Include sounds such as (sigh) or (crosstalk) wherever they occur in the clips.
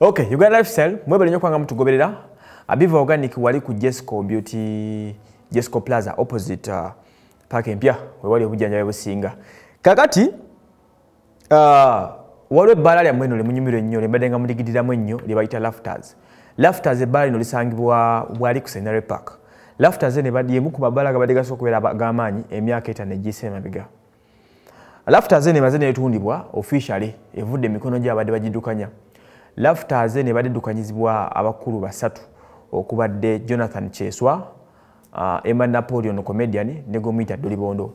Okay, Uganda Lifestyle, mwebe linyo kwa nga mtu gobelida. Abiva Organic wali ku Jesco Beauty, Jesco Plaza, opposite uh, Park Mpia. We wali huja njawe singa. Kakati, uh, wale bala ya mwenu le mnyumire nyo, le mbedenga mdigidida mwenyo, le baita Lafters. Lafters e bala ino lisangibuwa wali ku Senare Park. Lafters e nebadi ye muku babala gabadega soko wela gamanyi, emia keta nejise mabiga. Lafters e nebazene yetu hundibuwa officially, evude mikono jia badewa jidukanya. Lafters laftaze ne badiddukanyizibwa abakulu basatu okubadde jonathan cheswa uh, emma napoleon comedian negomuyita dolibondo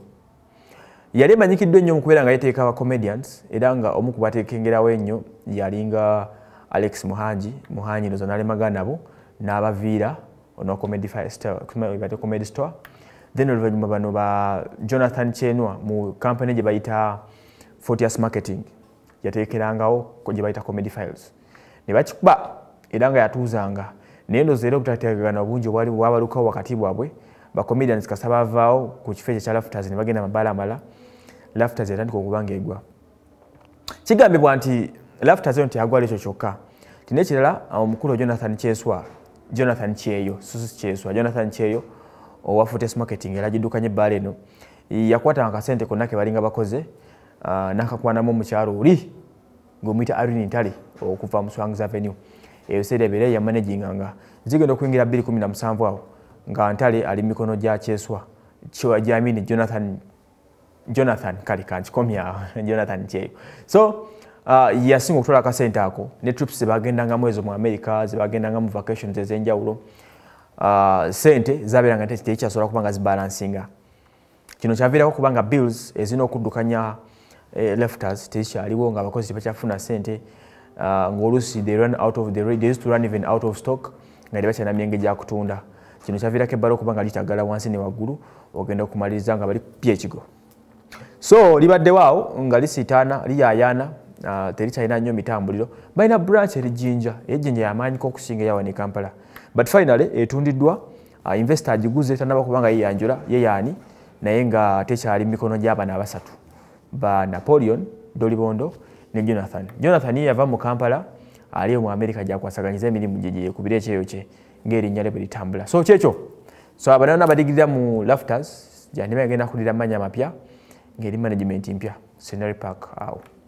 yali emanyikiddwa ennyo mukubeera nga yeteeka abacomedians era nga omu kubateekengerawo ennyo yalinga alex muhanji muhanji noza nalemaga nabo n'abaviira onocomedy store then oluvanyuma bano ba jonathan chenwa mu kampany gye bayita fortius marketing yateekerangawo gye bayita comedy files ne bakikuba era nga yatuuzanga naye ndoza era obutategagana obungi obwali bwabalukawo wakati bwabwe bacomedians kasaba avaawo ku kifo ekyo kya lafters ne bagenda mabala amala lafters yatandika okuba nga egwa kigambibwa nti lafters yo ntiyagwala ekyo kyokka tinekirala omukulu jonathan kyeswa jonathan kyeyo sus kyeswa jonathan kyeyo owa fortes marketing era giddukanya ebbaala eno yakwatanga kasente konna ke balinga bakoze nakakwanamu omukyalo oli ngaomuyita arin ntale okuva mu swangs avenue eyo seerebeera yamanaginga nga zigenda okuyingira 217 awo nga ntale ali mikono gyakyeswa gyamini jonathan jonathan kale kankikomyao (laughs) jonathan kyeyo so uh, yasinga okutwala akasente ako ne trips zebagendangamu ezo mu america zebagendangamu vacations ezenjawulo uh, sente zabeeranga nti tekyasobola kuba nga zibalansinga kino kyaviirako kubanga bills ezirina okuddukanya eh, lefters tezikyaliwo nga abakozi tebakyafuna sente Ah, ngaoluusi they run out of the they used to run even out of stock nga tebakyana myenge gyakutunda kino kyaviirako ebbala okuba nga litagala wansi ne waggulu ogenda okumaliriza nga bali pya ekigo so libaddewaawo nga lisitaana liyayaana ah, terikyalina nnyo mitambuliro balina branch erijinja eyejjinja yamaanyika okusinga eyawa ne kampala but finally etundiddwa ah, investo agiguze tanabakuba nga yeyanjula yeyaani naye nga tekyali mikono gy'abana abasatu ba napoleon dolibondo ni jonathan jonathan ye yava kampala aliyo mu america gyakwasaganyiza emirimu gye gyeyekubira cheyo kye ngaerinnya nyale bali litambula so kyekyo so abanana abadigirira mu lafters gyandiba genda kulira manya mapya ng'eri management mpya Scenery park awo